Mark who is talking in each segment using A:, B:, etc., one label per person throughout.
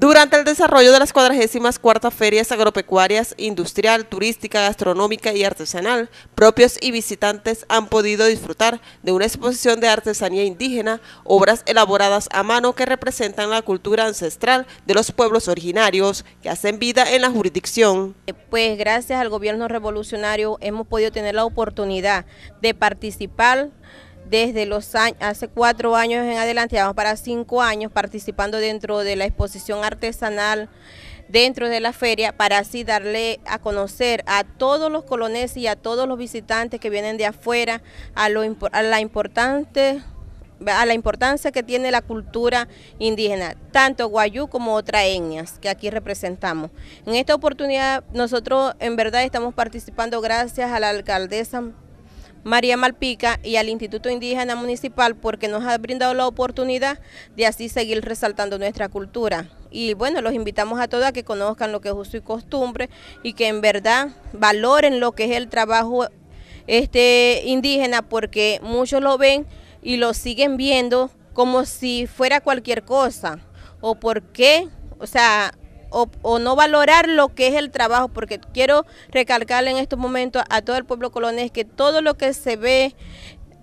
A: Durante el desarrollo de las cuadragésimas cuartas ferias agropecuarias, industrial, turística, gastronómica y artesanal, propios y visitantes han podido disfrutar de una exposición de artesanía indígena, obras elaboradas a mano que representan la cultura ancestral de los pueblos originarios que hacen vida en la jurisdicción.
B: Eh, pues gracias al gobierno revolucionario hemos podido tener la oportunidad de participar desde los años, hace cuatro años en adelante, vamos para cinco años, participando dentro de la exposición artesanal dentro de la feria para así darle a conocer a todos los coloneses y a todos los visitantes que vienen de afuera a, lo, a la importante a la importancia que tiene la cultura indígena, tanto guayú como otras etnias que aquí representamos. En esta oportunidad nosotros en verdad estamos participando gracias a la alcaldesa María Malpica y al Instituto Indígena Municipal porque nos ha brindado la oportunidad de así seguir resaltando nuestra cultura. Y bueno, los invitamos a todos a que conozcan lo que es uso y costumbre y que en verdad valoren lo que es el trabajo este, indígena porque muchos lo ven y lo siguen viendo como si fuera cualquier cosa o por qué, o sea, o, no valorar lo que es el trabajo, porque quiero recalcarle en estos momentos a todo el pueblo colonés que todo lo que se ve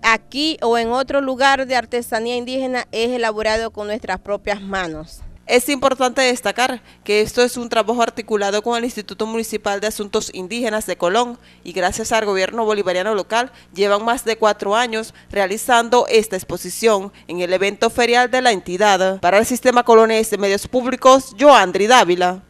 B: aquí o en otro lugar de artesanía indígena es elaborado con nuestras propias manos. Es importante
A: destacar que esto es un trabajo articulado con el Instituto Municipal de Asuntos Indígenas de Colón y gracias al gobierno bolivariano local llevan más de cuatro años realizando esta exposición en el evento ferial de la entidad. Para el Sistema Colones de Medios Públicos, Yoandri Dávila.